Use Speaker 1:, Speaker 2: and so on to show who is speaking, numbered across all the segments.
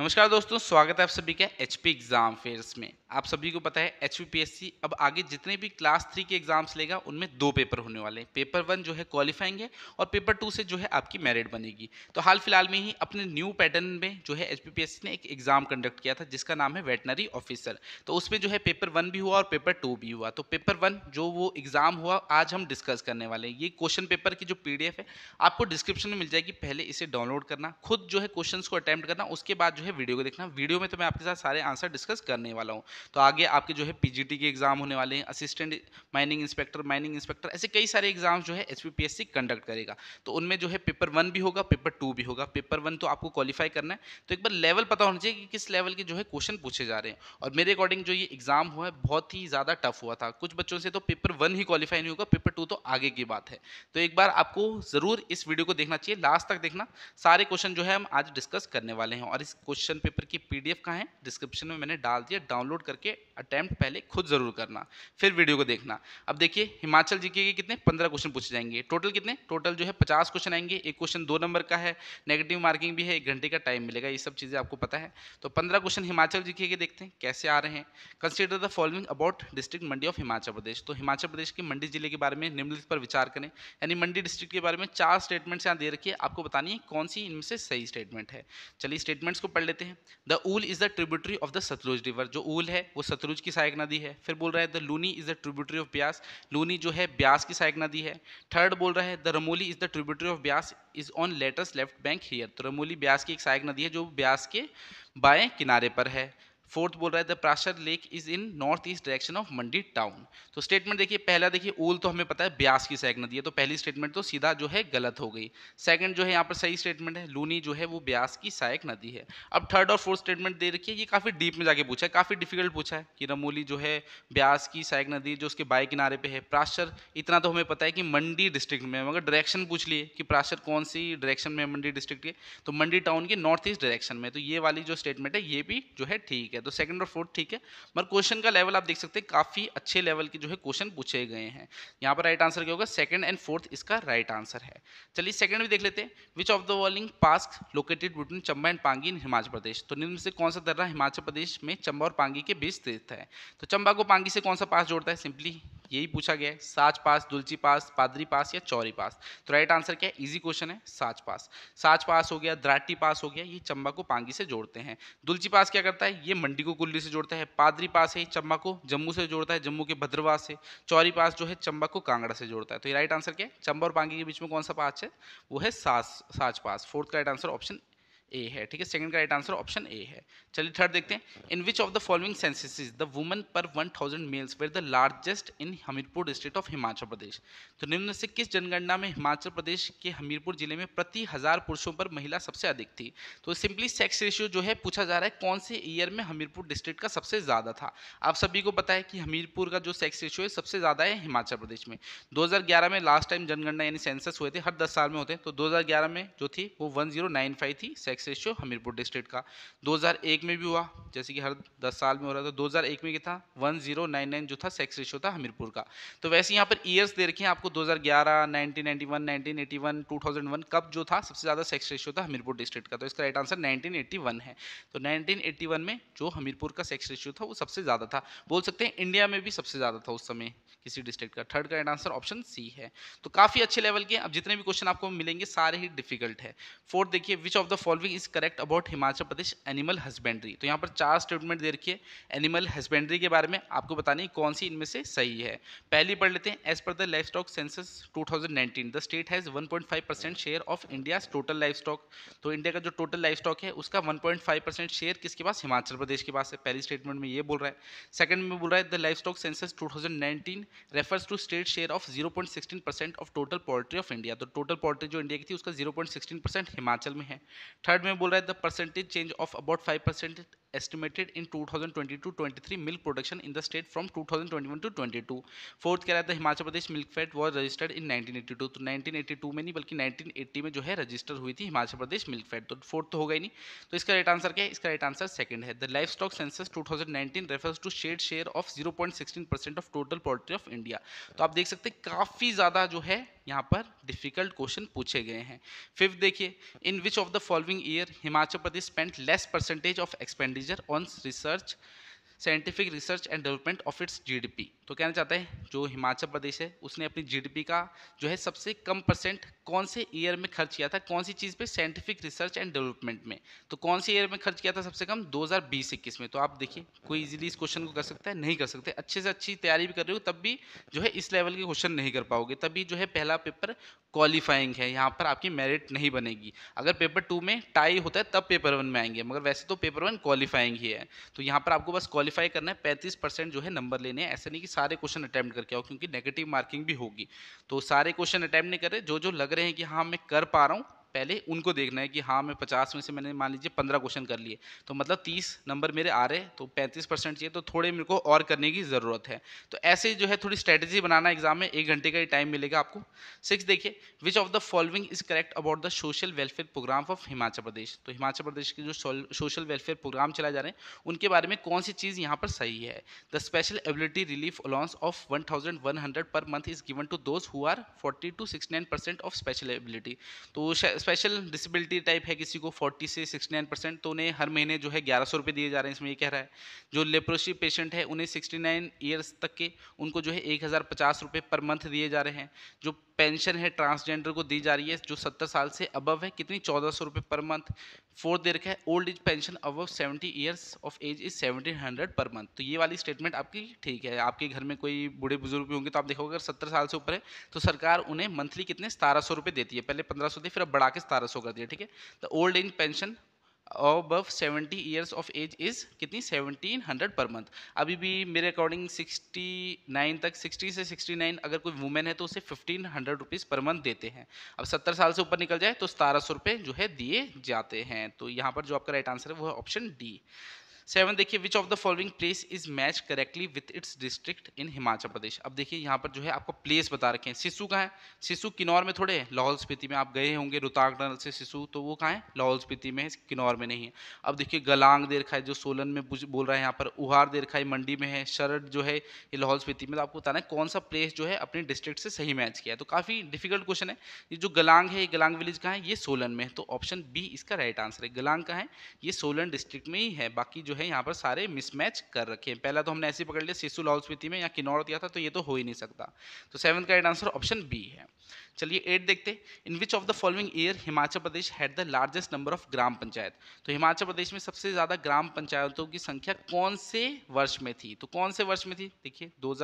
Speaker 1: नमस्कार दोस्तों स्वागत है आप सभी का एच पी एग्ज़ाम फेयर्स में आप सभी को पता है एच पी अब आगे जितने भी क्लास थ्री के एग्जाम्स लेगा उनमें दो पेपर होने वाले हैं पेपर वन जो है क्वालिफाइंग है और पेपर टू से जो है आपकी मेरिट बनेगी तो हाल फिलहाल में ही अपने न्यू पैटर्न में जो है एच ने एक एग्ज़ाम कंडक्ट किया था जिसका नाम है वेटनरी ऑफिसर तो उसमें जो है पेपर वन भी हुआ और पेपर टू भी हुआ तो पेपर वन जो वो एग्ज़ाम हुआ आज हम डिस्कस करने वाले हैं ये क्वेश्चन पेपर की जो पी है आपको डिस्क्रिप्शन में मिल जाएगी पहले इसे डाउनलोड करना खुद जो है क्वेश्चन को अटैम्प्ट करना उसके बाद जो है है वीडियो को देखना वीडियो में तो मैं आपके साथ सारे आंसर डिस्कस करने वाला हूँ तो आगे आपके जो है पीजीटी के एग्जाम होने वाले हैं assistant mining inspector mining inspector ऐसे कई सारे एग्जाम्स जो है एस कंडक्ट करेगा तो उनमें जो है पेपर वन भी होगा पेपर टू भी होगा पेपर वन तो आपको क्वालिफाई करना है तो एक बार लेवल पता होना चाहिए कि किस लेवल के जो है क्वेश्चन पूछे जा रहे हैं और मेरे अकॉर्डिंग जो ये एग्जाम हुआ है बहुत ही ज़्यादा टफ हुआ था कुछ बच्चों से तो पेपर वन ही क्वालिफाई नहीं होगा पेपर टू तो आगे की बात है तो एक बार आपको ज़रूर इस वीडियो को देखना चाहिए लास्ट तक देखना सारे क्वेश्चन जो है हम आज डिस्कस करने वाले हैं और इस क्वेश्चन पेपर की पीडीएफ कहाँ है डिस्क्रिप्शन में मैंने डाल दिया डाउनलोड करके अटैम्प्ट पहले खुद जरूर करना फिर वीडियो को देखना अब देखिए हिमाचल जीके के कितने पंद्रह क्वेश्चन पूछे जाएंगे टोटल कितने टोटल जो है पचास क्वेश्चन आएंगे एक क्वेश्चन दो नंबर का है नेगेटिव मार्किंग भी है एक घंटे का टाइम मिलेगा ये सब चीज़ें आपको पता है तो पंद्रह क्वेश्चन हिमाचल जीके के देखते हैं कैसे आ रहे हैं consider the following about district Mandi of Himachal Pradesh तो हिमाचल प्रदेश के मंडी जिले के बारे में निम्नलिखित पर विचार करें यानी मंडी डिस्ट्रिक्ट के बारे में चार स्टेटमेंट्स यहाँ दे रखिए आपको बतानी है कौन सी इनमें से सही स्टेटमेंट है चलिए स्टेटमेंट्स को पढ़ लेते हैं the Uhl is the tributary of the Sutlej river जो ऊल है वो सतलुज की सहायक नदी है फिर बोल रहा है the Luni is the tributary of Beas Luni जो है ब्यास की सहायक नदी है थर्ड बोल रहा है the Ramoli is the tributary of Beas is on letters left bank here तो रमोली ब्यास की एक सहायक नदी है जो ब्यास के बाएं किनारे पर है फोर्थ बोल रहा है the Prashar lake is in north east direction of Mandi town तो स्टेटमेंट देखिए पहला देखिए ओल तो हमें पता है ब्यास की सैग नदी है तो पहली स्टेटमेंट तो सीधा जो है गलत हो गई सेकंड जो है यहाँ पर सही स्टेटमेंट है लूनी जो है वो ब्यास की सहायक नदी है अब थर्ड और फोर्थ स्टेटमेंट दे रखिए ये काफ़ी डीप में जाके पूछा है काफ़ी डिफिकल्ट पूछा है कि रमोली जो है ब्यास की सहायक नदी जो उसके बाएं किनारे पे है प्राशर इतना तो हमें पता है कि मंडी डिस्ट्रिक्ट में मगर डायरेक्शन पूछ लिए कि प्राशर कौन सी डायरेक्शन में मंडी डिस्ट्रिक्ट के तो मंडी टाउन के नॉर्थ ईस्ट डायरेक्शन में तो ये वाली जो स्टेटमेंट है ये भी जो है ठीक है है तो सेकंड और फोर्थ ठीक है मगर क्वेश्चन का लेवल आप देख सकते हैं काफ़ी अच्छे लेवल के जो है क्वेश्चन पूछे गए हैं यहाँ पर राइट आंसर क्या होगा सेकंड एंड फोर्थ इसका राइट आंसर है चलिए सेकंड भी देख लेते हैं which of the following pass located between Chamba and Pangi in Himachal Pradesh तो निम्न से कौन सा दर्रा हिमाचल प्रदेश में चंबा और पांगी के बीच स्थित है तो चंबा को पांगी से कौन सा पास जोड़ता है सिंपली यही पूछा गया है साच पास दुलची पास पादरी पास या चौरी पास तो राइट आंसर क्या है इजी क्वेश्चन है साच पास साच पास हो गया द्राटी पास हो गया ये चंबा को पांगी से जोड़ते हैं दुलची पास क्या करता है ये मंडी को कुल्ली से जोड़ता है पादरी पास है चंबा को जम्मू से जोड़ता है जम्मू के भद्रवा से चौरी पास जो है चंबा को कांगड़ा से जोड़ता है तो ये राइट आंसर क्या है चंबा और पांगी के बीच में कौन सा पास है वो है साच पास फोर्थ का राइट आंसर ऑप्शन ए है ठीक है सेकंड का राइट आंसर ऑप्शन ए है चलिए थर्ड देखते हैं in which of the following censuses the women per 1000 males were the largest in Hamirpur district of Himachal Pradesh तो निम्न से किस जनगणना में हिमाचल प्रदेश के हमीरपुर जिले में प्रति हज़ार पुरुषों पर महिला सबसे अधिक थी तो सिंपली सेक्स रेशियो जो है पूछा जा रहा है कौन से ईयर में हमीरपुर डिस्ट्रिक्ट का सबसे ज़्यादा था आप सभी को पता है कि हमीरपुर का जो सेक्स रेशियो है सबसे ज़्यादा है हिमाचल प्रदेश में दो में लास्ट टाइम जनगणना यानी सेंसस हुए थे हर दस साल में होते तो दो में जो थी वो वन थी sex tax ratio Hamirpur district का 2001 में भी हुआ जैसे कि हर 10 साल में हो रहा था 2001 में क्या था 1099 जो था सेक्स रेशियो था हमीरपुर का तो वैसे यहाँ पर ईयर्स दे रखे हैं आपको 2011 1991 1981 2001 कब जो था सबसे ज़्यादा सेक्स रेशियो था हमीरपुर डिस्ट्रिक्ट का तो इसका राइट आंसर नाइनटीन है तो नाइनटीन में जो हमीरपुर का सेक्स रेशियो था वो सबसे ज़्यादा था बोल सकते हैं इंडिया में भी सबसे ज़्यादा था उस समय किसी डिस्ट्रिक्ट का थर्ड का राइट आंसर ऑप्शन सी है तो काफ़ी अच्छे लेवल के अब जितने भी क्वेश्चन आपको मिलेंगे सारे ही डिफिकल्ट है फोर्थ देखिए विच ऑफ द फॉलोइंग भी is correct about Himachal Pradesh animal husbandry तो यहाँ पर चार स्टेटमेंट दे रखिए एनिमल हस्बेंड्री के बारे में आपको बतानी कौन सी इनमें से सही है पहली पढ़ लेते हैं as per the livestock census 2019 the state has 1.5 percent share of India total livestock तो इंडिया का जो टोटल लाइफ स्टॉक है उसका 1.5 परसेंट शेयर किसके पास हिमाचल प्रदेश के पास है पहली स्टेटमेंट में ये बोल रहा है सेकंड में बोल रहा है the livestock census 2019 refers to state share of 0.16 percent of total poultry of India तो टोटल पोल्ट्री जो इंडिया की थी उसका 0.16 परसेंट हिमाचल में है थर्ड थर्ड में बोल रहा है the percentage change of about five percentage estimated in 2022-23 milk production in the state from 2021 to 22 fourth कह रहा था तो Himachal Pradesh milk fat was registered in 1982 तो 1982 में नहीं बल्कि 1980 में जो है रजिस्टर हुई थी हिमाचल प्रदेश मिल्क फैट तो फोर्थ तो होगा ही नहीं तो इसका राइट आंसर क्या है इसका राइट आंसर सेकंड है the livestock census to refers to shed share of zero of total poultry of India तो आप देख सकते हैं काफ़ी ज़्यादा जो है यहाँ पर डिफिकल्ट क्वेश्चन पूछे गए हैं फिफ्थ देखिए in which of the following year Himachal Pradesh spent less percentage of expenditure expenditure on research, scientific research and development of its GDP. तो कहना चाहता है जो हिमाचल प्रदेश है उसने अपनी जीडीपी का जो है सबसे कम परसेंट कौन से ईयर में खर्च किया था कौन सी चीज़ पे साइंटिफिक रिसर्च एंड डेवलपमेंट में तो कौन से ईयर में खर्च किया था सबसे कम 2020-21 में तो आप देखिए कोई इजीली इस क्वेश्चन को कर सकता है नहीं कर सकते अच्छे से अच्छी तैयारी भी कर रहे हो तब भी जो है इस लेवल के क्वेश्चन नहीं कर पाओगे तभी जो है पहला पेपर क्वालिफाइंग है यहाँ पर आपकी मेरिट नहीं बनेगी अगर पेपर टू में टाई होता है तब पेपर वन में आएंगे मगर वैसे तो पेपर वन क्वालिफाइंग ही है तो यहाँ पर आपको बस क्वालिफाई करना है पैंतीस जो है नंबर लेने हैं ऐसा नहीं कि सारे क्वेश्चन अटैम्प्ट करके आओ क्योंकि नेगेटिव मार्किंग भी होगी तो सारे क्वेश्चन अटैम्प्ट नहीं करें जो जो लग रहे हैं कि हाँ मैं कर पा रहा हूँ पहले उनको देखना है कि हाँ मैं पचास में से मैंने मान लीजिए पंद्रह क्वेश्चन कर लिए तो मतलब तीस नंबर मेरे आ रहे तो पैंतीस परसेंट चाहिए तो थोड़े मेरे को और करने की ज़रूरत है तो ऐसे जो है थोड़ी स्ट्रैटेजी बनाना एग्जाम में एक घंटे का ही टाइम मिलेगा आपको सिक्स देखिए which of the following is correct about the social welfare programme of Himachal Pradesh तो हिमाचल प्रदेश के जो सोशल वेलफेयर प्रोग्राम चलाए जा रहे हैं उनके बारे में कौन सी चीज़ यहाँ पर सही है the special ability relief allowance of one thousand one hundred per month is given to those who are forty to sixty nine percent of special ability तो स्पेशल डिसेबिलिटी टाइप है किसी को 40 से 69 परसेंट तो उन्हें हर महीने जो है ग्यारह सौ दिए जा रहे हैं इसमें ये कह रहा है जो लेप्रोसी पेशेंट है उन्हें 69 ईयर्स तक के उनको जो है एक हज़ार पर मंथ दिए जा रहे हैं जो पेंशन है ट्रांसजेंडर को दी जा रही है जो सत्तर साल से अबव है कितनी चौदह सौ रुपये पर मंथ फोर्थ दे रखा है old age pension above seventy years of age is seventeen hundred per month तो ये वाली स्टेटमेंट आपकी ठीक है आपके घर में कोई बूढ़े बुजुर्ग भी होंगे तो आप देखोगे अगर सत्तर साल से ऊपर है तो सरकार उन्हें मंथली कितने सतारह सौ रुपये देती है पहले पंद्रह सौ दी फिर अब लाख सतारह सौ कर दिया ठीक है द ओल्ड एज पेंशन अब seventy years of age is कितनी सेवनटीन हंड्रेड पर मंथ अभी भी मेरे अकॉर्डिंग सिक्सटी नाइन तक सिक्सटी से सिक्सटी नाइन अगर कोई वुमेन है तो उसे fifteen hundred rupees per month देते हैं अब सत्तर साल से ऊपर निकल जाए तो सतारह सौ रुपये जो है दिए जाते हैं तो यहाँ पर जो आपका राइट आंसर है वो है ऑप्शन डी सेवन देखिए which of the following place is match correctly with its district in Himachal Pradesh अब देखिए यहाँ पर जो है आपको प्लेस बता रखे हैं सिसु कहाँ है सिसु किन्नौर में थोड़े लाहौल स्पीति में आप गए होंगे रोहताग टनल से सिसु तो वो कहाँ है लाहौल स्पीति में किन्नौर में नहीं है अब देखिए गलांग दे रखा है जो सोलन में बोल रहा है यहाँ पर उहार दे रखा है मंडी में है शरद जो है ये लाहौल स्पीति में तो आपको बताना है कौन सा प्लेस जो है अपने डिस्ट्रिक्ट से सही मैच किया तो काफ़ी डिफिकल्ट क्वेश्चन है ये जो गलांग है ये गलांग विलेज कहाँ है ये सोलन में है तो ऑप्शन बी इसका राइट आंसर है गलांग कहाँ है ये सोलन डिस्ट्रिक्ट में ही है बाकी जो है यहाँ पर सारे मिसमैच कर रखे हैं पहला तो हमने ऐसे पकड़ लिया शिशु लाहौल स्मृति में या किन्नौर दिया था तो ये तो हो ही नहीं सकता तो सेवन का राइट आंसर ऑप्शन बी है चलिए एट देखते in which of the following year Himachal Pradesh had the largest number of gram panchayat तो हिमाचल प्रदेश में सबसे ज़्यादा ग्राम पंचायतों की संख्या कौन से वर्ष में थी तो कौन से वर्ष में थी देखिए दो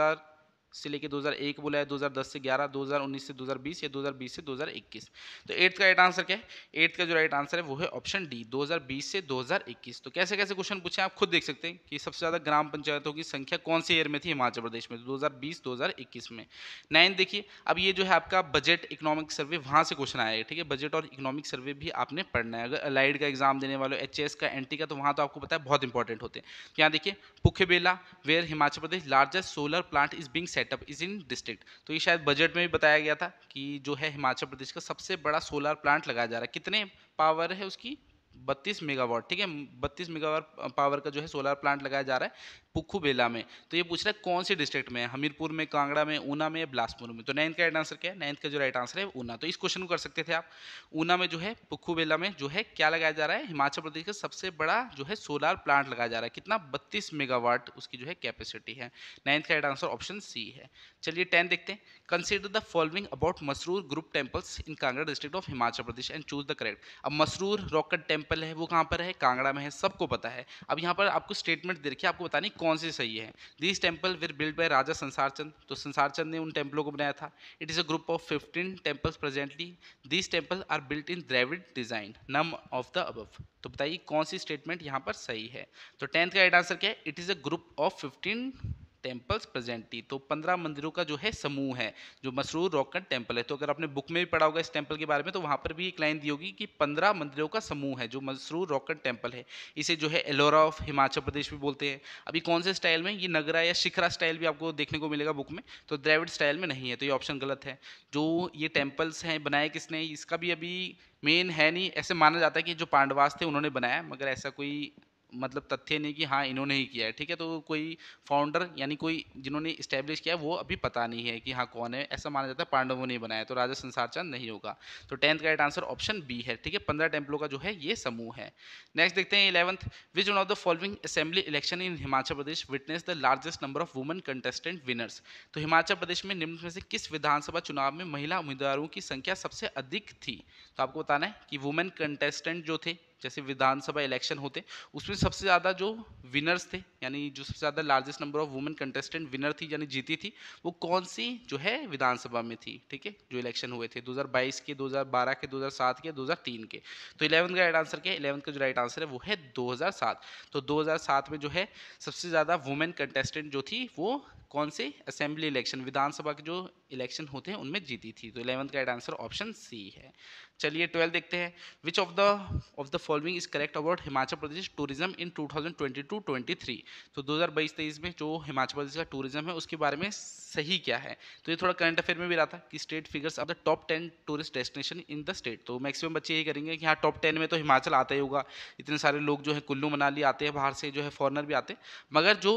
Speaker 1: से लेके 2001 बोला है 2010 से 11 2019 से 2020 या 2020 से 2021 तो एट्थ का राइट आंसर क्या है एट्थ का जो राइट आंसर है वो है ऑप्शन डी 2020 से 2021 तो कैसे कैसे क्वेश्चन पूछे आप खुद देख सकते हैं कि सबसे ज़्यादा ग्राम पंचायतों की संख्या कौन से ईयर में थी हिमाचल प्रदेश में दो हज़ार में नाइन देखिए अब ये जो है आपका बजट इकोनॉमिक सर्वे वहाँ से क्वेश्चन आएगा ठीक है बजट और इकोनॉमिक सर्वे भी आपने पढ़ना है अगर अलाइड का एग्जाम देने वाले एच का एन का तो वहाँ तो आपको पता है बहुत इंपॉर्टेंट होते हैं यहाँ देखिए Pekhubela where Himachal Pradesh largest solar plant is being set setup is in district तो ये शायद बजट में भी बताया गया था कि जो है हिमाचल प्रदेश का सबसे बड़ा सोलर प्लांट लगाया जा रहा है कितने पावर है उसकी बत्तीस मेगावाट ठीक है बत्तीस मेगावाट पावर का जो है सोलर प्लांट लगाया जा रहा है पुखू बेला में तो ये पूछ रहा है कौन से डिस्ट्रिक्ट में है हमीरपुर में कांगड़ा में ऊना में बिलासपुर में तो नाइन्थ का राइट आंसर क्या है नाइन्थ का जो राइट आंसर है ऊना तो इस क्वेश्चन को कर सकते थे आप ऊना में जो है पुखू बेला में जो है क्या लगाया जा रहा है हिमाचल प्रदेश का सबसे बड़ा जो है सोलर प्लांट लगाया जा रहा है कितना बत्तीस मेगावाट उसकी जो है कैपेसिटी है नाइन्थ का राइट आंसर ऑप्शन सी है चलिए टेंथ देखते हैं consider the following about Masroor group temples in Kangra district of Himachal Pradesh and choose the correct अब मसरूर रॉकेट टेम्पल है वो कहाँ पर है कांगड़ा में है सबको पता है अब यहाँ पर आपको स्टेटमेंट देखिए आपको बतानी कौन कौन सी सही है this temple were build by Raja Sansar Chand तो संसार चंद ने उन टेम्पलों को बनाया था it is a group of fifteen temples presently this temple are built in Dravid design none of the above तो बताइए कौन सी स्टेटमेंट यहाँ पर सही है तो टेंथ का राइट आंसर क्या है it is a group of fifteen temples presently तो पंद्रह मंदिरों का जो है समूह है जो मसरूर रॉकट टेम्पल है तो अगर आपने बुक में भी पढ़ा होगा इस टेम्पल के बारे में तो वहाँ पर भी एक लाइन दी होगी कि पंद्रह मंदिरों का समूह है जो मसरूर रॉकट टेम्पल है इसे जो है एलोरा ऑफ हिमाचल प्रदेश भी बोलते हैं अभी कौन से स्टाइल में ये नगरा या शिखरा स्टाइल भी आपको देखने को मिलेगा बुक में तो द्रेविड स्टाइल में नहीं है तो ये ऑप्शन गलत है जो ये टेम्पल्स हैं बनाए किसने इसका भी अभी मेन है नहीं ऐसे माना जाता है कि जो पांडवास थे उन्होंने बनाया मगर ऐसा कोई मतलब तथ्य नहीं कि हाँ इन्होंने ही किया है ठीक है तो कोई फाउंडर यानी कोई जिन्होंने इस्टेब्लिश किया है वो अभी पता नहीं है कि हाँ कौन है ऐसा माना जाता है पांडवों ने बनाया तो राजा संसार चंद नहीं होगा तो टेंथ का राइट आंसर ऑप्शन बी है ठीक है पंद्रह टेम्पलों का जो है ये समूह है नेक्स्ट देखते हैं eleventh which one of the following assembly election in Himachal Pradesh witness the largest number of women contestant winners तो हिमाचल प्रदेश में निम्न में से किस विधानसभा चुनाव में महिला उम्मीदवारों की संख्या सबसे अधिक थी तो आपको बताना है कि वुमेन कंटेस्टेंट जो थे जैसे विधानसभा इलेक्शन होते उसमें सबसे ज़्यादा जो विनर्स थे यानी जो सबसे ज़्यादा largest number of women contestant winner थी यानी जीती थी वो कौन सी जो है विधानसभा में थी ठीक है जो इलेक्शन हुए थे 2022 के 2012 के 2007 के 2003 के तो इलेवन का राइट आंसर क्या है इलेवन का जो राइट आंसर है वो है दो तो दो में जो है सबसे ज़्यादा वुमेन कंटेस्टेंट जो थी वो कौन से असेंबली इलेक्शन विधानसभा के जो इलेक्शन होते हैं उनमें जीती थी तो इलेवंथ का आंसर ऑप्शन सी है चलिए ट्वेल्थ देखते हैं which of the of the following is correct about Himachal Pradesh tourism in 2022-23 तो 2022-23 में जो हिमाचल प्रदेश का टूरिज्म है उसके बारे में सही क्या है तो ये थोड़ा करंट अफेयर में भी रहा था कि state figures of the top ten tourist destination in the state तो मैक्सिमम बच्चे यही करेंगे कि हाँ टॉप टेन में तो हिमाचल आता ही होगा इतने सारे लोग जो है कुल्लू मनाली आते हैं बाहर से जो है फॉरनर भी आते हैं मगर जो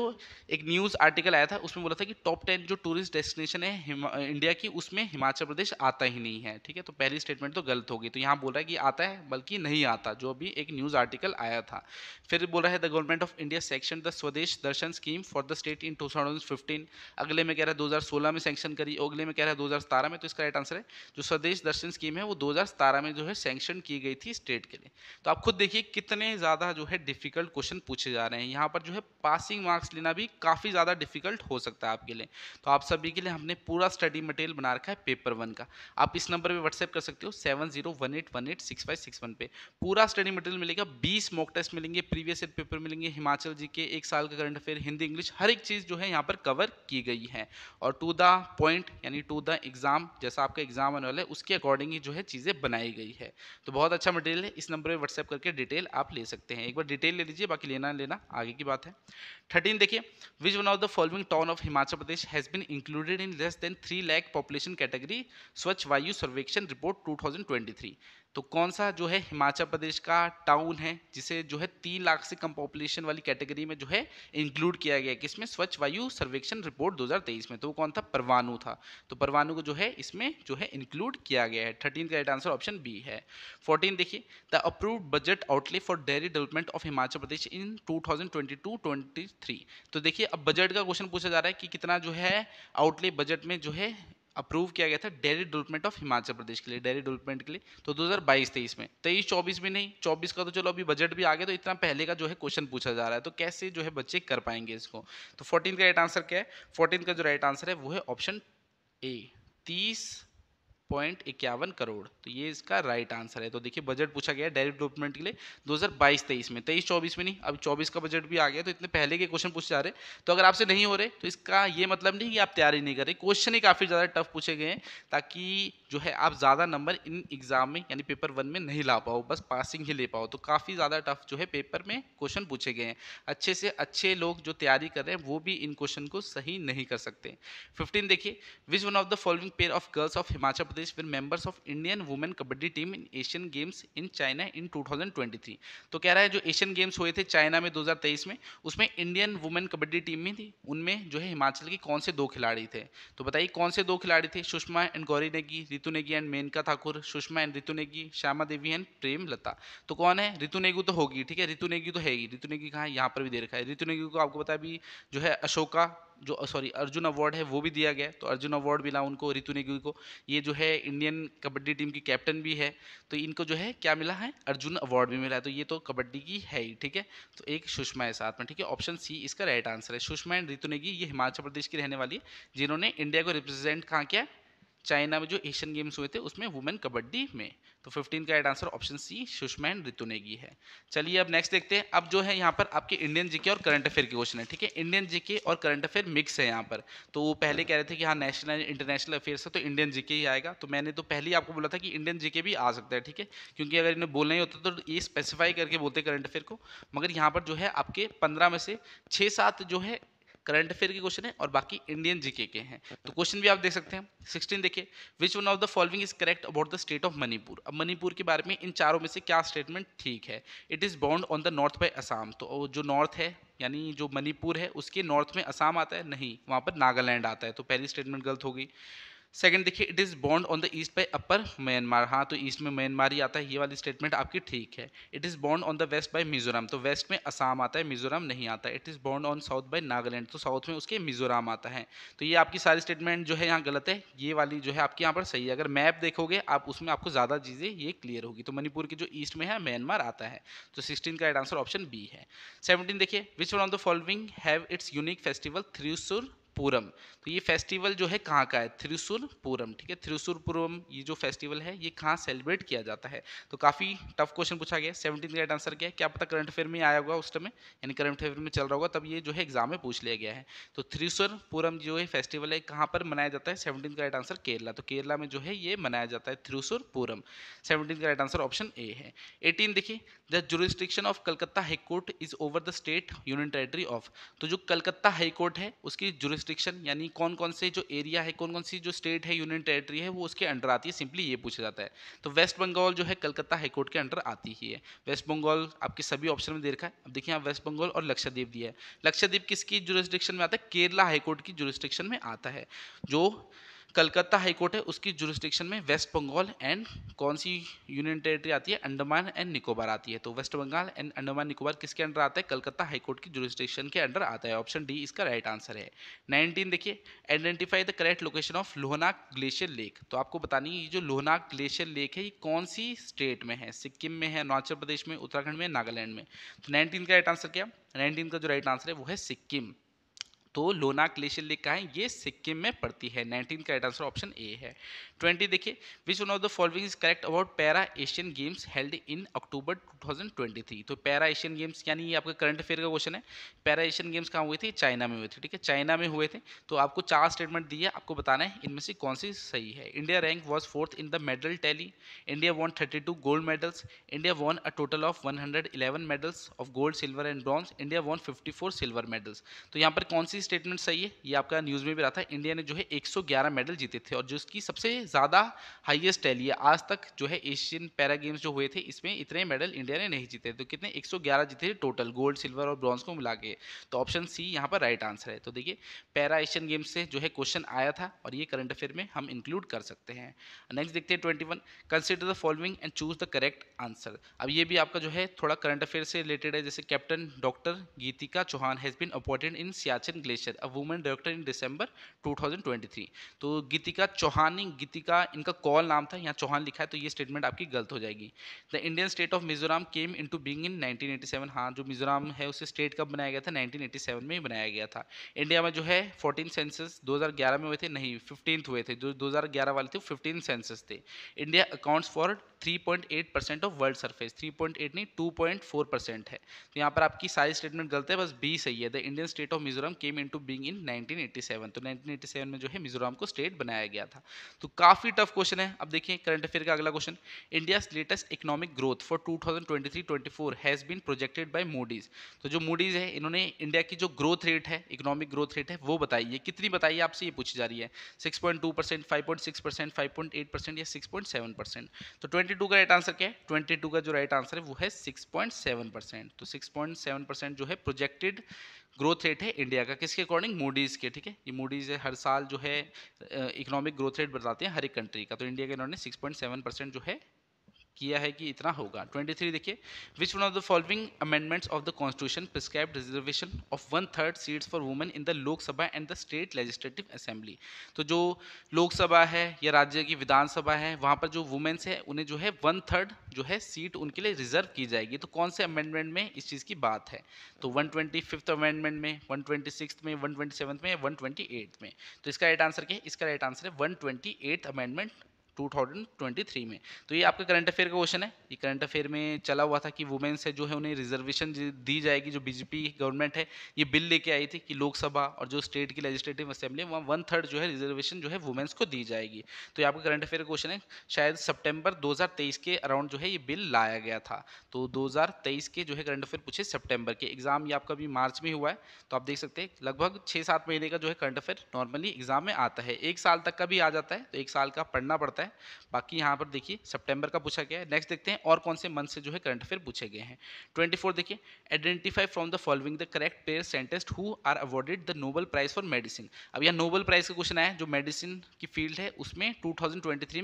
Speaker 1: एक न्यूज़ आर्टिकल आया था उसमें बोला था कि टॉप टेन जो टूरिस्ट डेस्टिनेशन है इंडिया की उसमें हिमाचल प्रदेश आता ही नहीं है ठीक है तो पहली स्टेटमेंट तो गलत होगी तो यहाँ बोल रहा है कि आता है बल्कि नहीं आता जो अभी एक न्यूज़ आर्टिकल आया था फिर बोल रहा है the government of India section the Swadesh Darshan scheme for the state in 2015 अगले में कह रहा है 2016 में सेंक्शन करी अगले में कह रहा है 2017 में तो इसका राइट आंसर है जो स्वदेश दर्शन स्कीम है वो 2017 में जो है सेंक्शन की गई थी स्टेट के लिए तो आप खुद देखिए कितने ज़्यादा जो है डिफिकल्ट क्वेश्चन पूछे जा रहे हैं यहाँ पर जो है पासिंग मार्क्स लेना भी काफ़ी ज़्यादा डिफिकल्ट हो सकता है आपके लिए तो आप सभी के लिए हमने पूरा स्टडी मटेरियल बना रखा है पेपर वन का आप इस नंबर पर व्हाट्सएप कर सकते हो seven zero one eight one eight six five six one पे पूरा स्टडी मटेरियल मिलेगा बीस मॉक टेस्ट मिलेंगे प्रीवियस ईयर पेपर मिलेंगे हिमाचल जी के एक साल का करंट अफेयर हिंदी इंग्लिश हर एक चीज़ जो है यहाँ पर कवर की गई है और टू द पॉइंट यानी टू द एग्ज़ाम जैसा आपका एग्ज़ाम आने वाला है उसके अकॉर्डिंग ही जो है चीज़ें बनाई गई है तो बहुत अच्छा मटेरियल है इस नंबर पर व्हाट्सएप करके डिटेल आप ले सकते हैं एक बार डिटेल ले लीजिए बाकी लेना लेना आगे की बात है थर्टीन देखिए which one of the following town of Himachal Pradesh has been included in less than three lakh population category Swachh Vayu सर्वेक्षण रिपोर्ट टू तो कौन सा जो है हिमाचल प्रदेश का टाउन है जिसे जो है तीन लाख से कम पॉपुलेशन वाली कैटेगरी में जो है इंक्लूड किया गया किसमें स्वच्छ वायु सर्वेक्षण रिपोर्ट 2023 में तो वो कौन था परवानू था तो परवानू को जो है इसमें जो है इंक्लूड किया गया है थर्टीन का राइट आंसर ऑप्शन बी है फोर्टीन देखिए the approve budget outlay for dairy development of Himachal Pradesh in two thousand तो देखिए अब बजट का क्वेश्चन पूछा जा रहा है कि कितना जो है आउटले बजट में जो है अप्रूव किया गया था dairy development of Himachal Pradesh के लिए डेयरी डेवलपमेंट के लिए तो 2022 तेईस में तेईस चौबीस भी नहीं चौबीस का तो चलो अभी बजट भी आ गया तो इतना पहले का जो है क्वेश्चन पूछा जा रहा है तो कैसे जो है बच्चे कर पाएंगे इसको तो फोर्टीन का राइट आंसर क्या है फोर्टीन का जो राइट आंसर है वो है ऑप्शन ए तीस पॉइंट इक्यावन करोड़ तो ये इसका राइट आंसर है तो देखिए बजट पूछा गया डायरेक्ट डेवलपमेंट के लिए 2022 23 में तेईस चौबीस में नहीं अब चौबीस का बजट भी आ गया तो इतने पहले के क्वेश्चन पूछे जा रहे तो अगर आपसे नहीं हो रहे तो इसका ये मतलब नहीं कि आप तैयारी नहीं कर रहे क्वेश्चन ही काफ़ी ज़्यादा टफ पूछे गए हैं ताकि जो है आप ज़्यादा नंबर इन एग्ज़ाम में यानी पेपर वन में नहीं ला पाओ बस पासिंग ही ले पाओ तो काफ़ी ज़्यादा टफ जो है पेपर में क्वेश्चन पूछे गए हैं अच्छे से अच्छे लोग जो तैयारी कर रहे हैं वो भी इन क्वेश्चन को सही नहीं कर सकते फिफ्टीन देखिए which one of the following pair of girls of Himachal Pradesh were members of Indian women kabaddi team in Asian Games in China in two तो कह रहा है जो एशियन गेम्स हुए थे चाइना में दो में उसमें इंडियन वुमेन कबड्डी टीम में थी उनमें जो है हिमाचल के कौन से दो खिलाड़ी थे तो बताइए कौन से दो खिलाड़ी थे सुषमा एंड गौरी ने की Ritu Negi and Menka Thakur Sushma and Ritu Negi Shyama Devi and Prem Lata तो कौन है रितु नेगी तो होगी ठीक है रितु नेगी तो है ही रितु नेगी कहाँ है यहाँ पर भी दे रखा है रितु नेगी को आपको पता भी जो है अशोका जो सॉरी अर्जुन अवार्ड है वो भी दिया गया तो अर्जुन अवार्ड मिला उनको रितु नेगी को ये जो है इंडियन कबड्डी टीम की कैप्टन भी है तो इनको जो है क्या मिला है अर्जुन अवार्ड भी मिला है तो ये तो कबड्डी की है ही ठीक है तो एक सुषमा है साथ में ठीक है ऑप्शन सी इसका राइट आंसर है सुषमा एंड रितु नेगी ये हिमाचल प्रदेश की रहने वाली है जिन्होंने इंडिया को रिप्रेजेंट कहाँ किया चाइना में जो एशियन गेम्स हुए थे उसमें वुमेन कबड्डी में तो 15 का right answer option C Sushma and Ritu Negi है चलिए अब नेक्स्ट देखते हैं अब जो है यहाँ पर आपके इंडियन जीके और करंट अफेयर के क्वेश्चन है ठीक है इंडियन जीके और करंट अफेयर मिक्स है यहाँ पर तो वो पहले कह रहे थे कि हाँ नेशनल इंटरनेशनल अफेयर्स है तो इंडियन जीके ही आएगा तो मैंने तो पहले ही आपको बोला था कि इंडियन जीके भी आ सकता है ठीक है क्योंकि अगर इन्हें बोलना ही होता तो ये स्पेसिफाई करके बोलते करंट अफेयर को मगर यहाँ पर जो है आपके पंद्रह में से छः सात जो है करंट अफेयर के क्वेश्चन है और बाकी इंडियन जीके के हैं तो क्वेश्चन भी आप देख सकते हैं सिक्सटीन देखिए which one of the following is correct about the state of Manipur अब मणिपुर के बारे में इन चारों में से क्या स्टेटमेंट ठीक है it is bound on the north by Assam तो जो नॉर्थ है यानी जो मणिपुर है उसके नॉर्थ में असम आता है नहीं वहाँ पर नागालैंड आता है तो पहली स्टेटमेंट गलत होगी सेकंड देखिए it is bound on the east by upper Myanmar हाँ तो ईस्ट में म्यांमार ही आता है ये वाली स्टेटमेंट आपकी ठीक है it is bound on the west by Mizoram तो वेस्ट में असम आता है मिजोरम नहीं आता it is bound on south by Nagaland तो साउथ में उसके मिजोरम आता है तो ये आपकी सारी स्टेटमेंट जो है यहाँ गलत है ये वाली जो है आपकी यहाँ पर सही है अगर मैप देखोगे आप उसमें आपको ज़्यादा चीज़ें ये क्लियर होगी तो मणिपुर की जो ईस्ट में है म्यांमार आता है तो सिक्सटीन का राइट आंसर ऑप्शन बी है सेवनटीन देखिए which one of the following have its unique festival Thrissur Pooram तो ये फेस्टिवल जो है कहाँ का है थ्रिसुर पूरम ठीक है थ्रिसुर पूरम ये जो फेस्टिवल है ये कहाँ सेलिब्रेट किया जाता है तो काफ़ी टफ क्वेश्चन पूछा गया सेवनटीन का आंसर क्या है क्या पता करंट अफेयर में आया होगा उस टाइम यानी करंट अफेयर में चल रहा होगा तब ये जो है एग्जाम में पूछ लिया गया है तो थ्रिसुर पूरम जो है फेस्टिवल है कहाँ पर मनाया जाता है सेवनटीन का आंसर केरला तो केरला में जो है ये मनाया जाता है थ्रिसुर पूरम सेवनटीन का राइट आंसर ऑप्शन ए है एटीन देखिए the jurisdiction of Calcutta high court is over the state union territory of तो जो कलकत्ता हाईकोर्ट है उसकी जुरिस्टिक रिस्ट्रिक्शन यानी कौन कौन से जो एरिया है कौन कौन सी जो स्टेट है यूनियन टेरेटरी है वो उसके अंडर आती है सिंपली ये पूछा जाता है तो वेस्ट बंगाल जो है कलकत्ता हाईकोर्ट के अंडर आती ही है वेस्ट बंगाल आपके सभी ऑप्शन में दे रखा है अब देखिए यहाँ वेस्ट बंगाल और लक्षद्वीप दिया है लक्षद्वीप किसकी जुरिस्डिक्शन में आता है केरला हाईकोर्ट की जुरिस्डिक्शन में आता है जो कलकत्ता हाईकोर्ट है उसकी जुरिस्टिक्शन में वेस्ट बंगाल एंड कौन सी यूनियन टेरिटरी आती है अंडमान एंड निकोबार आती है तो वेस्ट बंगाल एंड अंडमान निकोबार किसके अंडर आता है कलकत्ता हाईकोर्ट की जुरिस्टिक्शन के अंडर आता है ऑप्शन डी इसका राइट आंसर है नाइनटीन देखिए identify the correct location of Lhonak glacier lake तो आपको बतानी ये जो लोहनाक ग्लेशियर लेक है ये कौन सी स्टेट में है सिक्किम में है अरुणाचल प्रदेश में उत्तराखंड में नागालैंड में तो नाइनटीन का राइट आंसर क्या नाइनटीन का जो राइट आंसर है वो है सिक्किम तो लोना ग्लेशियर लेक कहा है ये सिक्किम में पड़ती है 19 का आंसर ऑप्शन ए है 20 देखिए which one of the following is correct about para Asian Games held in October 2023 तो पैरा एशियन गेम्स यानी ये आपका करंट अफेयर का क्वेश्चन है पैरा एशियन गेम्स कहाँ हुए थे चाइना में हुए थे ठीक है चाइना में हुए थे तो आपको चार स्टेटमेंट दिए आपको बताना है इनमें से कौन सी सही है India rank was fourth in the medal tally India won thirty gold medals India won a total of one medals of gold silver and bronze India won fifty silver medals तो यहाँ पर कौन सी स्टेटमेंट सही है ये आपका news में भी रहा था इंडिया ने जो है 111 मेडल जीते थे और जिसकी सबसे ज़्यादा हाईएस्ट टैली है आज तक जो है एशियन पैरा गेम्स जो हुए थे इसमें इतने मेडल इंडिया ने नहीं जीते तो कितने 111 जीते थे टोटल गोल्ड सिल्वर और ब्रॉन्ज को मिला के तो ऑप्शन सी यहाँ पर राइट आंसर है तो देखिए पैरा एशियन गेम्स से जो है क्वेश्चन आया था और ये करंट अफेयर में हम इंक्लूड कर सकते हैं नेक्स्ट देखते हैं twenty one consider the following and choose the correct answer अब ये भी आपका जो है थोड़ा करंट अफेयर से रिलेटेड है जैसे captain doctor Geetika Chauhan has been appointed in Siachen glacier a women director in December 2023 तो गीतिका चौहानी गीतिका इनका कॉल नाम था यहाँ चौहान लिखा है तो ये स्टेटमेंट आपकी गलत हो जाएगी the Indian state of Mizoram came into being in nineteen हाँ जो मिजोराम है उसे स्टेट कब बनाया गया था नाइनटीन में ही बनाया गया था इंडिया में जो है फोर्टीन सेंसस दो में हुए थे नहीं फिफ्टीन हुए थे जो दो वाले थे फिफ्टीन सेंसस थे India accounts for 3.8 percent of world surface 3.8 नहीं 2.4 परसेंट है तो यहाँ पर आपकी सारी स्टेटमेंट गलत है बस बी सही है the Indian state of Mizoram came came into being in 1987 तो 1987 में जो है मिजोरम को स्टेट बनाया गया था तो काफ़ी टफ क्वेश्चन है अब देखिए करंट अफेयर का अगला question India latest economic growth for 2023-24 has been projected by Moody's तो जो मूडीज है इन्होंने इंडिया की जो ग्रोथ रेट है इकोनॉमिक ग्रोथ रेट है वो बताइए कितनी बताइए आपसे ये पूछी जा रही है six point two percent five point six percent five point eight percent या सिक्स पॉइंट सेवन परसेंट तो ट्वेंटी टू का राइट आंसर क्या है ट्वेंटी टू का जो राइट आंसर है वो है सिक्स पॉइंट सेवन परसेंट तो सिक्स पॉइंट सेवन परसेंट जो है प्रोजेक्टेड ग्रोथ रेट है इंडिया का किसके अकॉर्डिंग मूडीज़ के ठीक है ये मूडीज़ है हर साल जो है इकोनॉमिक ग्रोथ रेट बताते हैं हर एक कंट्री का तो इंडिया के इन्होंने 6.7 परसेंट जो है किया है कि इतना होगा 23 देखिए which one of the following amendments of the constitution prescribe reservation of one third seats for women in the Lok Sabha and the state legislative assembly तो जो लोकसभा है या राज्य की विधानसभा है वहाँ पर जो वुमेन्स है उन्हें जो है वन थर्ड जो है सीट उनके लिए रिजर्व की जाएगी तो कौन से अमेंडमेंट में इस चीज़ की बात है तो वन अमेंडमेंट में वन में वन में वन में तो इसका राइट आंसर क्या है इसका राइट आंसर है वन अमेंडमेंट 2023 में तो ये आपका करंट अफेयर का क्वेश्चन है ये करंट अफेयर में चला हुआ था कि वुमेन्स है जो है उन्हें रिजर्वेशन दी जाएगी जो बीजेपी गवर्नमेंट है ये बिल लेके आई थी कि लोकसभा और जो स्टेट की लेजिस्लेटिव असेंबली वहाँ वन थर्ड जो है रिजर्वेशन जो है वुमेन्स को दी जाएगी तो ये आपका करंट अफेयर का क्वेश्चन है शायद सेप्टेम्बर दो के अराउंड जो है ये बिल लाया गया था तो दो के जो है करंट अफेयर पूछे सेप्टेम्बर के एग्जाम ये आपका भी मार्च में हुआ है तो आप देख सकते हैं लगभग छः सात महीने का जो है करंट अफेयर नॉर्मली एग्जाम में आता है एक साल तक का भी आ जाता है तो एक साल का पढ़ना पड़ता है है बाकी यहाँ पर देखिए सितंबर का पूछा गया है नेक्स्ट देखते हैं और कौन से मंथ से जो है करंट अफेयर पूछे गए हैं 24 देखिए identify from the following the correct pair scientist who are awarded the Nobel prize for medicine अब यहाँ नोबल प्राइज का क्वेश्चन आया जो मेडिसिन की फील्ड है उसमें टू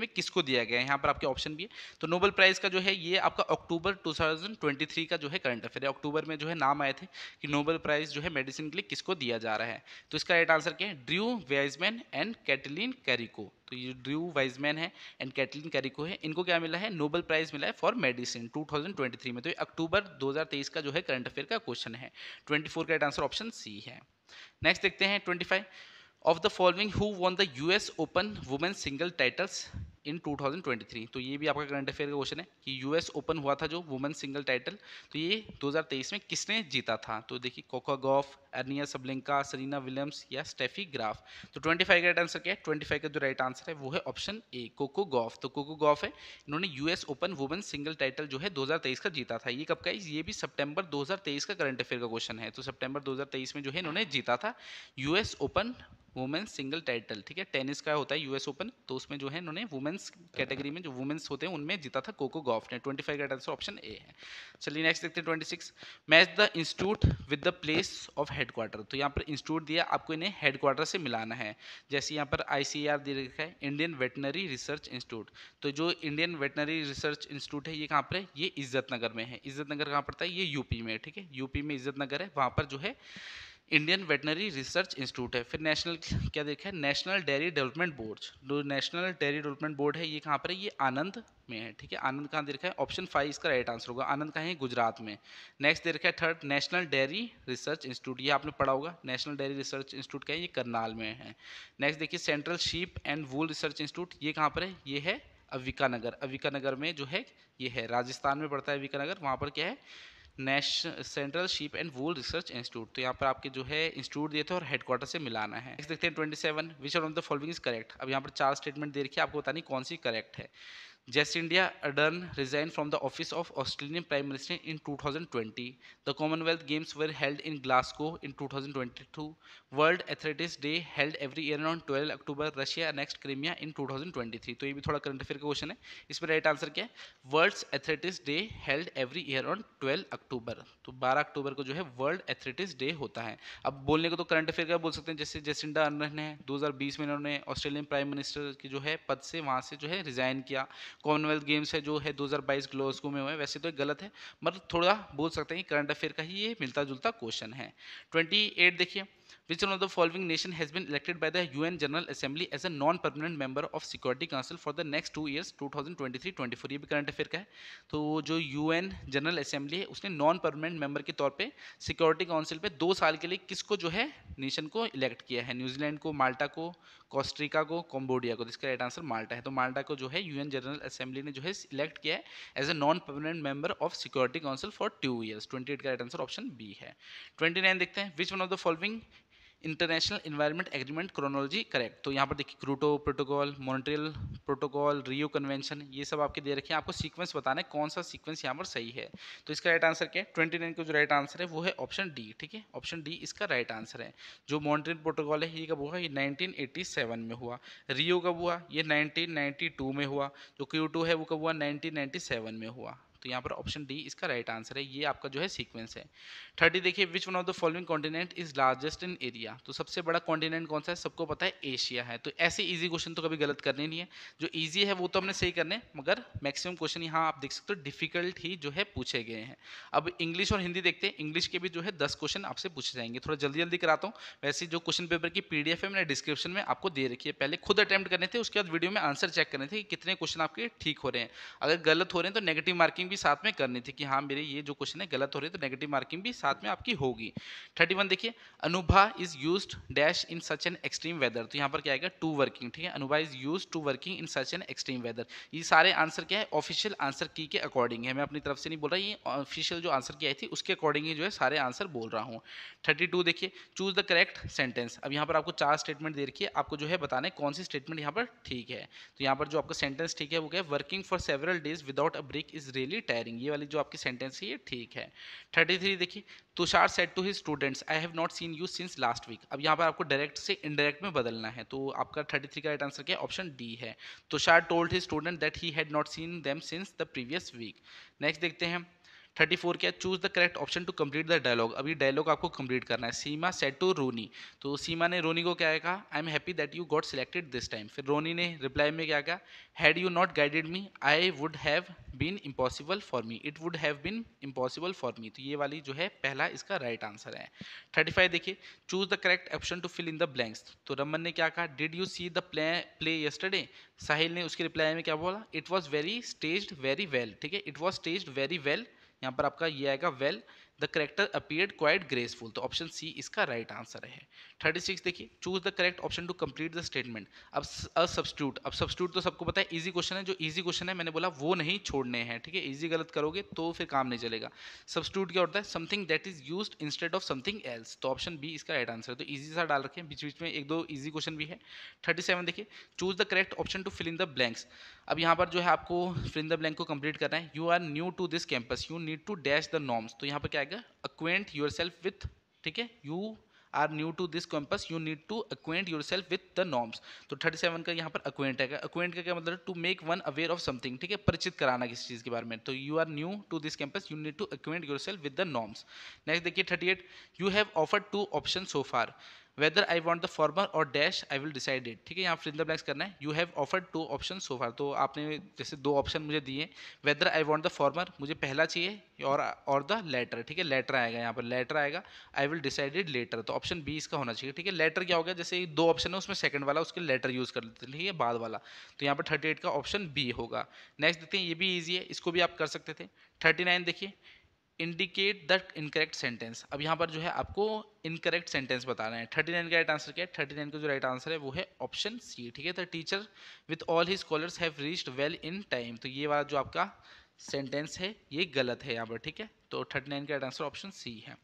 Speaker 1: में किसको दिया गया है यहाँ पर आपके ऑप्शन भी है तो नोबल प्राइज का जो है ये आपका अक्टूबर 2023 का जो है करंट अफेयर है अक्टूबर में जो है नाम आए थे कि नोबल प्राइज जो है मेडिसिन के लिए किसको दिया जा रहा है तो इसका राइट आंसर क्या है Drew Weissman and Katalin Kariko तो ये ड्रू वाइजमैन है एंड कैटलिन कैरिको है इनको क्या मिला है नोबल प्राइज मिला है फॉर मेडिसिन 2023 में तो ये अक्टूबर 2023 का जो है करंट अफेयर का क्वेश्चन है 24 का आंसर ऑप्शन सी है नेक्स्ट देखते हैं 25 of the following who won the US Open women single titles in 2023 तो ये भी आपका करंट अफेयर का क्वेश्चन है कि यूएस ओपन हुआ था जो वुमेन सिंगल टाइटल तो ये 2023 में किसने जीता था तो देखिए Coco Gauff Aryna Sabalenka Serena Williams या स्टेफी ग्राफ तो 25 का राइट आंसर क्या है 25 का जो राइट आंसर है वो है ऑप्शन ए कोको गॉफ तो कोको गॉफ है इन्होंने US Open women single title जो है दो का जीता था ये कब का ये भी सितंबर दो का करंट अफेयर का क्वेश्चन है तो सितंबर दो में जो है इन्होंने जीता था US Open women single title ठीक है टेनिस का होता है यूएस ओपन तो उसमें जो है इन्होंने वुमेन वुमेंस कैटेगरी में जो वुमेंस होते हैं उनमें जीता था कोको गॉफ ने ट्वेंटी फाइव का ऑप्शन ए है चलिए नेक्स्ट देखते हैं twenty six match the institute with the place of headquarter तो यहाँ पर इंस्टीट्यूट दिया आपको इन्हें हेडक्वार्टर से मिलाना है जैसे यहाँ पर आई सी आर दिया रखा है इंडियन वेटनरी रिसर्च इंस्टीट्यूट तो जो इंडियन वेटनरी रिसर्च इंस्टीट्यूट है ये कहाँ पर है ये इज्जत नगर में है इज्जत नगर कहाँ पड़ता है ये यूपी में ठीक है यूपी में इज्जत नगर है वहाँ पर जो है इंडियन वेटनरी रिसर्च इंस्टीट्यूट है फिर नेशनल क्या देखा है नेशनल डेयरी डेवलपमेंट बोर्ड जो नेशनल डेयरी डेवलपमेंट बोर्ड है ये कहाँ पर है ये आनंद में है ठीक है आनंद कहाँ दे रखा है ऑप्शन फाइव इसका राइट आंसर होगा आनंद कहाँ है गुजरात में नेक्स्ट दे रखा है third national dairy research institute ये आपने पढ़ा होगा नेशनल डेयरी रिसर्च इंस्टीट्यूट क्या है ये करनाल में है नेक्स्ट देखिए central sheep and wool research institute ये कहाँ पर है ये है अविका नगर अविका नगर में जो है ये है राजस्थान में पड़ता है अविका नगर वहाँ पर क्या है national central sheep and wool research institute तो यहाँ पर आपके जो है इंस्टीट्यूट दिए थे और हेडक्वार्टर से मिलाना है नेक्स्ट देखते हैं twenty seven which are of the following is correct अब यहाँ पर चार स्टेटमेंट दे रखी है आपको बतानी कौन सी करेक्ट है India Ardern resign from the office of Australian prime minister in 2020. Were held in Glasgow in two thousand twenty 2022. World athletics day held every year on 12 October Russia next Crimea in 2023 तो ये भी थोड़ा current affair का question है इसमें right answer क्या है world athletics day held every year on 12 October तो 12 अक्टूबर को जो है वर्ल्ड एथलेटिक्स डे होता है अब बोलने को तो करंट अफेयर का बोल सकते हैं जैसे जेसिंडा अर्नन है बीस में इन्होंने ऑस्ट्रेलियन प्राइम मिनिस्टर की जो है पद से वहाँ से जो है रिजाइन किया कॉमनवेल्थ गेम्स है जो है 2022 ग्लोस्को में हुए वैसे तो गलत है मतलब थोड़ा बोल सकते हैं करंट अफेयर का ही ये मिलता जुलता क्वेश्चन है ट्वेंटी देखिए which one of the following nation has been elected by the UN General Assembly as a non-permanent member of Security Council for the next two years 2023-24 ये भी करंट अफेयर का है तो जो एन जनरल असेंबली है उसने non permanent member के तौर पे सिक्योरिटी काउंसिल पे दो साल के लिए किसको जो है नेशन को इलेक्ट किया है न्यूजीलैंड को माल्टा को कोस्ट्रिका को कम्बोडिया को जिसका राइट आंसर माल्टा है तो माल्टा को जो है यूएन जनरल असेंबली ने जो है इलेक्ट किया है as a non permanent member of security council for two years twenty का राइट आंसर ऑप्शन बी है ट्वेंटी देखते हैं which one of the following international environment agreement chronology correct तो यहाँ पर देखिए Kyoto protocol Montreal protocol Rio convention ये सब आपके दे रखे हैं आपको सीक्वेंस बताने कौन सा सीक्वेंस यहाँ पर सही है तो इसका राइट आंसर क्या है ट्वेंटी नाइन का जो राइट आंसर है वो है ऑप्शन डी ठीक है ऑप्शन डी इसका राइट आंसर है जो मॉन्ट्रियल प्रोटोकॉल है ये कब हुआ ये नाइनटीन में हुआ रियो कब हुआ ये नाइनटीन में हुआ जो क्यू है वो कब हुआ नाइनटीन में हुआ तो यहाँ पर ऑप्शन डी इसका राइट आंसर है ये आपका जो है सीक्वेंस है थर्टी देखिए which one of the following continent is largest in area तो सबसे बड़ा कॉन्टिनेंट कौन सा है सबको पता है एशिया है तो ऐसे ईजी क्वेश्चन तो कभी गलत करने नहीं है जो ईजी है वो तो हमने सही करने मगर मैक्सिमम क्वेश्चन यहाँ आप देख सकते हो डिफिकल्ट ही जो है पूछे गए हैं अब इंग्लिश और हिंदी देखते हैं इंग्लिश के भी जो है दस क्वेश्चन आपसे पूछे जाएंगे थोड़ा जल्दी जल्दी कराता हूँ वैसे जो क्वेश्चन पेपर की पी है मैंने डिस्क्रिप्शन में आपको दे रखी है पहले खुद अटैम्प्ट करने थे उसके बाद वीडियो में आंसर चेक करने थे कि कितने क्वेश्चन आपके ठीक हो रहे हैं अगर गलत हो रहे हैं तो नेगेटिव मार्किंग भी भी साथ में करनी थी कि हाँ मेरे ये जो क्वेश्चन है गलत हो रहे तो नेगेटिव मार्किंग भी साथ में आपकी होगी थर्टी वन देखिए Anubha is use dash in such an extreme weather तो यहाँ पर क्या आएगा टू वर्किंग ठीक है Anubha is use to working in such an extreme weather ये सारे आंसर क्या है ऑफिशियल आंसर की के अकॉर्डिंग है मैं अपनी तरफ से नहीं बोल रहा ये ऑफिशियल जो आंसर की आई थी उसके अकॉर्डिंग ही जो है सारे आंसर बोल रहा हूँ थर्टी टू देखिए चूज द करेक्ट सेंटेंस अब यहाँ पर आपको चार स्टेटमेंट दे रखी है आपको जो है बताने कौन सी स्टेटमेंट यहाँ पर ठीक है तो यहाँ पर जो आपका सेंटेंस ठीक है वो क्या है working for several days without a break is really tiring ये वाली जो आपकी सेंटेंस है ये ठीक है थर्टी थ्री देखिए Tushar said to his students I have not seen you since last week अब यहाँ पर आपको डायरेक्ट से इनडायरेक्ट में बदलना है तो आपका थर्टी थ्री का राइट आंसर क्या ऑप्शन डी है Tushar told his student that he had not seen them since the previous week next देखते हैं थर्टी फोर क्या choose the correct option to complete the dialogue अभी डायलॉग आपको complete करना है सीमा सेट टू रोनी तो सीमा ने रोनी को क्या कहा I am happy that you got selected this time फिर रोनी ने रिप्लाई में क्या कहा had you not guided me I would have been impossible for me it would have been impossible for me तो ये वाली जो है पहला इसका राइट right आंसर है थर्टी फाइव देखिए choose the correct option to fill in the blanks तो रमन ने क्या कहा did you see the play play yesterday Sahil ने उसके रिप्लाई में क्या बोला it was very staged very well ठीक है it was staged very well well. यहाँ पर आपका ये आएगा well the character appeared quite graceful तो ऑप्शन सी इसका राइट right आंसर है थर्टी सिक्स देखिए choose the correct option to complete the statement अब अ सब्सट्यूट अब सब्सट्यूट तो सबको पता है ईजी क्वेश्चन है जो इजी क्वेश्चन है मैंने बोला वो नहीं छोड़ने हैं ठीक है इजी गलत करोगे तो फिर काम नहीं चलेगा सब्सट्यूट क्या होता है something that is use instead of something else तो ऑप्शन बी इसका राइट आंसर है तो ईजी सा डाल रखें बीच बीच में एक दो ईजी क्वेश्चन भी है थर्टी सेवन देखिए choose the correct option to fill in the blanks अब यहाँ पर जो है आपको फिल द ब्लैंक को कंप्लीट करना है you are new to this campus you need to dash the norms तो यहाँ पर क्या आएगा अक्वेंट यूर सेल्फ विथ ठीक है you are new to this campus you need to acquaint yourself with the norms तो थर्टी सेवन का यहाँ पर अक्वेंट है अक्वेंट का क्या मतलब to make one aware of something ठीक है परिचित कराना किसी चीज़ के बारे में तो you are new to this campus you need to acquaint yourself with the norms next देखिए thirty eight you have offer two option so far whether I want the former और dash I will decide it ठीक है यहाँ fill blanks करना है you have offer two option so far तो आपने जैसे दो ऑप्शन मुझे दिए whether I want the former मुझे पहला चाहिए और और द लेटर ठीक है लेटर आएगा यहाँ पर लेटर आएगा I will decide it later तो ऑप्शन बी इसका होना चाहिए ठीक है लेटर क्या हो गया जैसे दो ऑप्शन है उसमें सेकंड वाला उसके लेटर यूज़ कर लेते हैं ठीक है बाद वाला तो यहाँ पर थर्टी एट का ऑप्शन बी होगा नेक्स्ट देखते हैं ये भी ईजी है इसको भी आप कर सकते थे थर्टी नाइन देखिए इंडिकेट द इनकरेक्ट सेंटेंस अब यहाँ पर जो है आपको इनकरेक्ट सेंटेंस बता रहे हैं थर्टी नाइन का राइट आंसर क्या है थर्टी नाइन का जो राइट आंसर है वो है ऑप्शन सी ठीक है the teacher with all he scholars have reached well in time तो ये वाला जो आपका सेंटेंस है ये गलत है यहाँ पर ठीक है तो थर्टी नाइन का राइट आंसर ऑप्शन सी है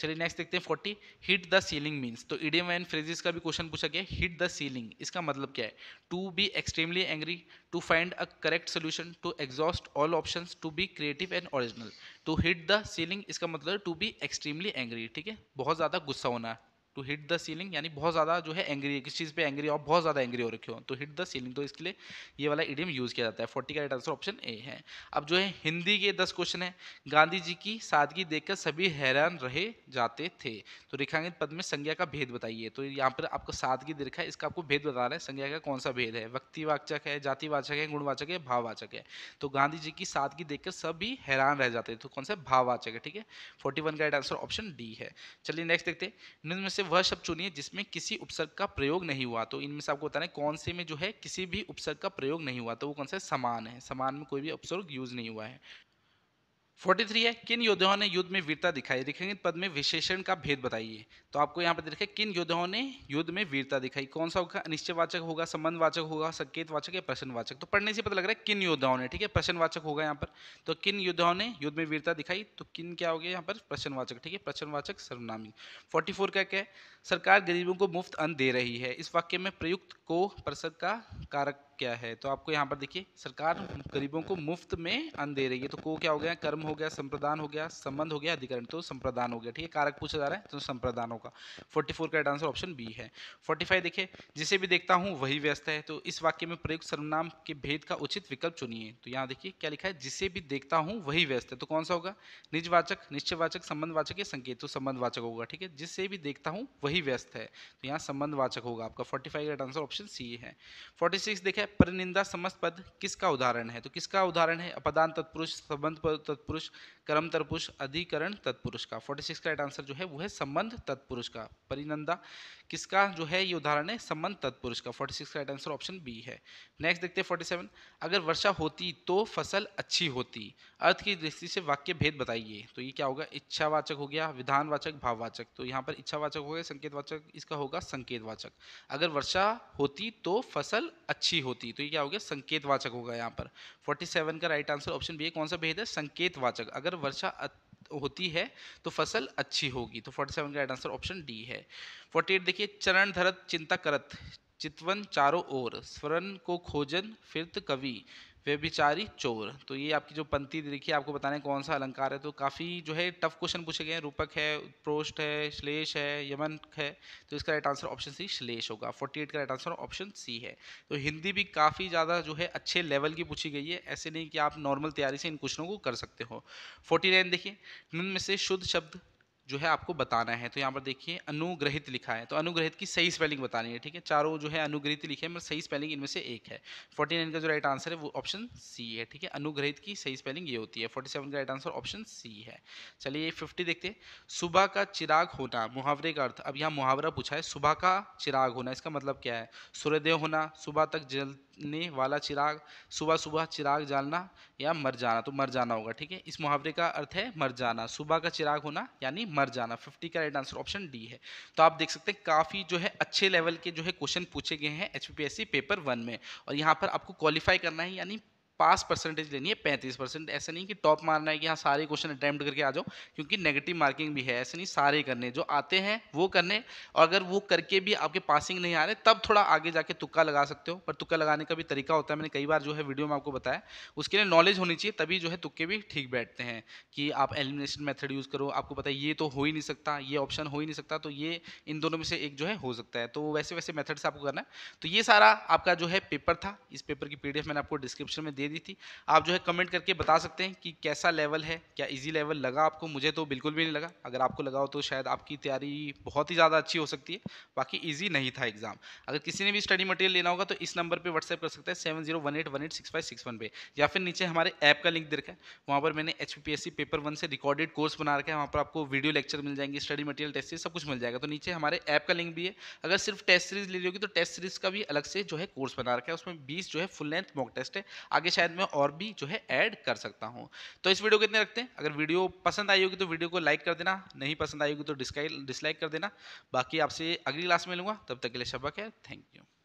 Speaker 1: चलिए नेक्स्ट देखते हैं forty hit the ceiling means तो ईडियम एंड फ्रेजेस का भी क्वेश्चन पूछा गया हिट द सीलिंग इसका मतलब क्या है to be extremely angry to find a correct solution to exhaust all option to be creative and original to hit the ceiling इसका मतलब टू बी एक्सट्रीमली एंग्री ठीक है बहुत ज़्यादा गुस्सा होना टू हिट द सीलिंग यानी बहुत ज़्यादा जो है एंग्री किस चीज़ पे एंग्री और बहुत ज़्यादा एंग्री हो रखे हो तो हिट द सीलिंग तो इसके लिए ये वाला इडियम यूज़ किया जाता है फोर्टी का राइट आंसर ऑप्शन ए है अब जो है हिंदी के दस क्वेश्चन है गांधी जी की सादगी देखकर सभी हैरान रहे जाते थे तो रेखांकित पद में संज्ञा का भेद बताइए तो यहाँ पर आपको सादगी दे रखा है इसका आपको भेद बता रहे हैं संज्ञा का कौन सा भेद है व्यक्तिवाचक है जातिवाचक है गुणवाचक है भाववाचक है तो गांधी जी की सादगी देखकर सभी हैरान रह जाते थे तो कौन सा भाववाचक है ठीक है फोर्टी का राइट आंसर ऑप्शन डी है चलिए नेक्स्ट देखते हैं निम्न में से वह शब्द चुनिए जिसमें किसी उपसर्ग का प्रयोग नहीं हुआ तो इनमें से आपको बताना है कौन से में जो है किसी भी उपसर्ग का प्रयोग नहीं हुआ तो वो कौन सा समान है समान में कोई भी उपसर्ग यूज नहीं हुआ है 43 है किन योद्धाओं ने युद्ध में वीरता दिखाई रेखांकित पद में विशेषण का भेद बताइए तो आपको यहाँ पर देखा किन योद्धाओं ने युद्ध में वीरता दिखाई कौन सा होगा वाचक होगा संबंधवाचक होगा संकेतवाचक या प्रश्नवाचक तो पढ़ने से पता लग रहा है किन योद्धाओं ने ठीक है प्रश्नवाचक होगा यहाँ पर तो किन योद्धाओं ने युद्ध में वीरता दिखाई तो किन क्या हो गया यहाँ पर प्रश्नवाचक ठीक है प्रश्नवाचक सर्वनामी फोर्टी का क्या है सरकार गरीबों को मुफ्त अन्न दे रही है इस वाक्य में प्रयुक्त को प्रसर का कारक क्या है तो आपको यहाँ पर देखिए सरकार गरीबों को मुफ्त में अन्न दे रही है तो को क्या हो गया कर्म हो गया संप्रदान हो गया संबंध हो गया अधिकरण तो संप्रदान हो गया ठीक है कारक पूछा जा रहा है तो संप्रदान होगा फोर्टी फोर का आंसर ऑप्शन बी है फोर्टी फाइव देखिए जिसे भी देखता हूँ वही व्यस्त है तो इस वाक्य में प्रयुक्त सर्वनाम के भेद का उचित विकल्प चुनिए तो यहाँ देखिए क्या लिखा है जिसे भी देखता हूँ वही व्यस्त है तो कौन सा होगा निजवाचक निश्चयवाचक संबंधवाचक या संकेत तो संबंधवाचक होगा ठीक है जिससे भी देखता हूँ वही व्यस्त है तो यहाँ संबंधवाचक होगा आपका फोर्टी फाइव का आंसर ऑप्शन सी है फोर्टी सिक्स देखा परिनिंदा समस्त पद किसका उदाहरण है तो किसका उदाहरण है अपदान तत्पुरुष संबंध तत्पुरुष कर्म तत्पुरुष अधिकरण तत्पुरुष का 46 का राइट आंसर जो है वो है संबंध तत्पुरुष का परिनंदा किसका जो है ये उदाहरण है संबंध तत्पुरुष का 46 का राइट आंसर ऑप्शन बी है नेक्स्ट देखते हैं 47 अगर वर्षा होती तो फसल अच्छी होती अर्थ की दृष्टि से वाक्य भेद बताइए तो ये क्या होगा इच्छावाचक हो गया विधानवाचक भाववाचक तो यहाँ पर इच्छावाचक हो गया संकेतवाचक इसका होगा संकेतवाचक अगर वर्षा होती तो फसल अच्छी होती होती तो ये क्या हो गया संकेतवाचक होगा यहाँ पर 47 का राइट आंसर ऑप्शन बी है कौन सा भेद है संकेतवाचक अगर वर्षा होती है तो फसल अच्छी होगी तो 47 का राइट आंसर ऑप्शन डी है 48 देखिए चरण धरत चिंता करत चितवन चारों ओर स्वरण को खोजन फिरत कवि वे बिचारी चोर तो ये आपकी जो पंक्ति देखिए आपको बताने कौन सा अलंकार है तो काफ़ी जो है टफ क्वेश्चन पूछे गए हैं रूपक है प्रोस्ट है श्लेष है यमन है तो इसका राइट आंसर ऑप्शन सी श्लेष होगा 48 का राइट आंसर ऑप्शन सी है तो हिंदी भी काफ़ी ज़्यादा जो है अच्छे लेवल की पूछी गई है ऐसे नहीं कि आप नॉर्मल तैयारी से इन क्वेश्चनों को कर सकते हो फोर्टी देखिए निम्न में से शुद्ध शब्द जो है आपको बताना है तो यहाँ पर देखिए अनुग्रहित लिखा है तो अनुग्रहित की सही स्पेलिंग बतानी है ठीक है चारों जो है अनुग्रहित लिखे हैं सही स्पेलिंग इनमें से एक है फोर्टी नाइन का जो राइट आंसर है वो ऑप्शन सी है ठीक है अनुग्रहित की सही स्पेलिंग ये होती है फोर्टी सेवन का राइट आंसर ऑप्शन सी है चलिए फिफ्टी देखते हैं सुबह का चिराग होना मुहावरे का अर्थ अब यहाँ मुहावरा पूछा है सुबह का चिराग होना इसका मतलब क्या है सूर्योदय होना सुबह तक जल ने वाला चिराग सुबह सुबह चिराग जालना या मर जाना तो मर जाना होगा ठीक है इस मुहावरे का अर्थ है मर जाना सुबह का चिराग होना यानी मर जाना फिफ्टी का राइट आंसर ऑप्शन डी है तो आप देख सकते हैं काफ़ी जो है अच्छे लेवल के जो है क्वेश्चन पूछे गए हैं एच पेपर वन में और यहाँ पर आपको क्वालिफाई करना है यानी पास परसेंटेज लेनी है पैंतीस परसेंट ऐसा नहीं कि टॉप मारना है कि हाँ सारे क्वेश्चन अटैम्प्ट करके आ जाओ क्योंकि नेगेटिव मार्किंग भी है ऐसे नहीं सारे करने जो आते हैं वो करने और अगर वो करके भी आपके पासिंग नहीं आ रहे तब थोड़ा आगे जाके तुक्का लगा सकते हो पर तुक्का लगाने का भी तरीका होता है मैंने कई बार जो है वीडियो में आपको बताया उसके लिए नॉलेज होनी चाहिए तभी जो है तुक्के भी ठीक बैठते हैं कि आप एलिमिनेशन मेथड यूज़ करो आपको पता है ये तो हो ही नहीं सकता ये ऑप्शन हो ही नहीं सकता तो ये इन दोनों में से एक जो है हो सकता है तो वैसे वैसे मेथड से आपको करना है तो ये सारा आपका जो है पेपर था इस पेपर की पीडीएफ मैंने आपको डिस्क्रिप्शन में दे दी थी आप जो है कमेंट करके बता सकते हैं कि कैसा लेवल है क्या इजी लेवल लगा आपको मुझे तो बिल्कुल भी नहीं लगा अगर आपको लगा हो तो शायद आपकी तैयारी बहुत ही ज़्यादा अच्छी हो सकती है बाकी ईजी नहीं था एग्जाम अगर किसी ने भी स्टडी मटेरियल लेना होगा तो इस नंबर पर व्हाट्सएप कर सकते हैं seven zero one eight one eight six six one पे या फिर नीचे हमारे ऐप का लिंक दे रखा है वहाँ पर मैंने एच पेपर वन से रिकॉर्डेड कोर्स बना रखा है वहाँ पर आपको वीडियो लेक्चर मिल जाएंगे स्टडी मटेरियल टेस्ट सब कुछ मिल जाएगा तो नीचे हमारे ऐप का लिंक भी है अगर सिर्फ टेस्ट सीरीज ले रही होगी तो टेस्ट सीरीज का भी अलग से जो है कोर्स बना रखा है उसमें बीस जो है फुल लेंथ मॉक टेस्ट है आगे शायद मैं और भी जो है ऐड कर सकता हूँ तो इस वीडियो को इतने रखते हैं अगर वीडियो पसंद आई होगी तो वीडियो को लाइक कर देना नहीं पसंद आई होगी तो डिसलाइक कर देना बाकी आपसे अगली क्लास में लूँगा तब तक के लिए शबक है थैंक यू